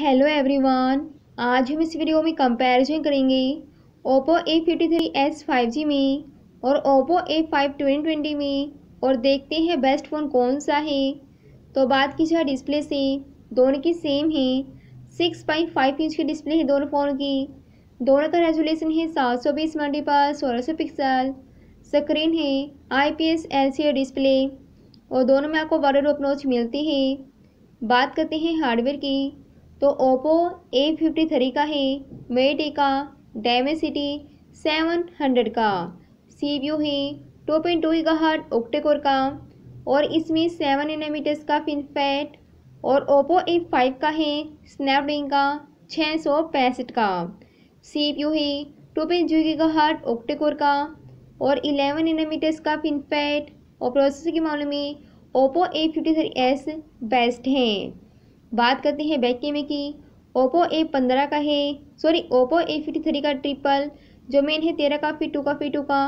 hello everyone आज हम इस वीडियो में कंपैरिजन करेंगे Oppo A fifty three S five G में और Oppo A five twenty twenty में और देखते हैं बेस्ट फ़ोन कौन सा है तो बात की जाए डिस्प्ले से दोनों की सेम है सिक्स पॉइंट फाइव इंच की डिस्प्ले है दोनों फ़ोन की दोनों का रेजोलेशन है सात सौ बीस मल्टीपल सोलह सौ पिक्सल स्क्रीन है I P S L C display और दोनों में आपको वाटर नोच मिलती है बात करते हैं हार्डवेयर की तो ओप्पो ए फिफ्टी थ्री का ही मेट ए का डायमेसिटी सेवन हंड्रेड का सी व्यू ही टू पॉइंट टू का हर्ट ओक्टेकोर का और इसमें सेवन एनामीटर्स का फिनफैट और ओप्पो ए फाइव का है स्नैपड्रैगन का छः सौ पैंसठ का सी पी यू है टू पॉइंट जीरो का हार्ट ऑक्टेकोर का और इलेवन एनामीटर्स का फिनफैट और प्रोसेसर के मामले में Oppo A fifty three S best हैं बात करते हैं बैक कैमरे की ओप्पो ए पंद्रह का है sorry Oppo A fifty three का ट्रिपल जो मेन है तेरह का फिर टू का फिर टू का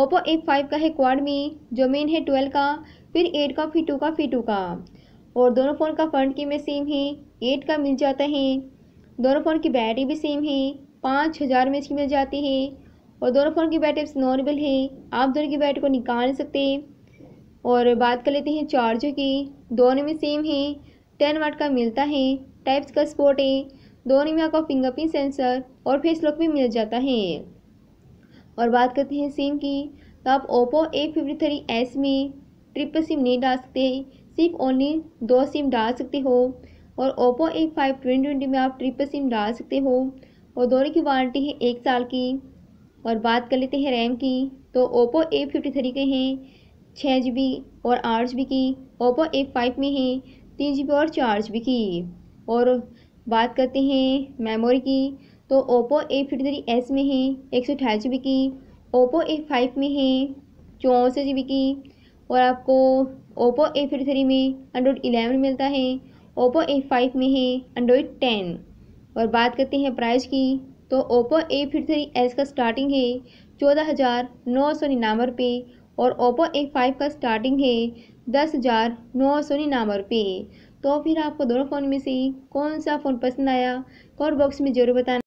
ओप्पो ए फाइव का है क्वाड में जो मेन है ट्वेल्व का फिर एट का फिर टू का फिर टू का और दोनों फ़ोन का फ्रंट कैमरे सेम है एट का मिल जाता है दोनों फ़ोन की बैटरी भी सेम है पाँच हज़ार में इसकी मिल जाती है और दोनों फ़ोन की बैटरी नॉर्मल है आप दोनों की बैटरी को निकाल सकते और बात कर लेते हैं चार्जर की दोनों में सेम है टेन वाट का मिलता है टाइप्स का स्पोर्ट है दोनों में आपका फिंगरप्रिंट सेंसर और फेस लॉक भी मिल जाता है और बात करते हैं सिम की तो आप Oppo A fifty three S में ट्रिपल सिम नहीं डाल सकते सिर्फ ओनली दो सिम डाल सकते हो और Oppo A five twenty twenty में आप ट्रिपल सिम डाल सकते हो और दोनों की वारंटी है एक साल की और बात कर लेते हैं रैम की तो ओप्पो ए फिफ्टी थ्री के हैं छः जी बी और आठ जी बी की ओप्पो ए फाइव में है तीन जी और चार जी की और बात करते हैं मेमोरी की तो ओप्पो ए फिफ्टी एस में है एक सौ अठाईस जी की ओप्पो ए फाइव में है चौंसठ जी की और आपको ओप्पो ए फिफ्टी थ्री में एंड्रॉयड इलेवन मिलता है ओप्पो ए फाइव में है एंड्रॉयड टेन और बात करते हैं प्राइस की तो Oppo A fifty three S का स्टार्टिंग है चौदह हज़ार नौ सौ निन्यानवे रुपये और ओप्पो ए फाइव का स्टार्टिंग है दस हज़ार नौ सौ निन्यानवे रुपये तो फिर आपको दोनों फ़ोन में से कौन सा फ़ोन पसंद आया कॉमेंट बॉक्स में ज़रूर बताना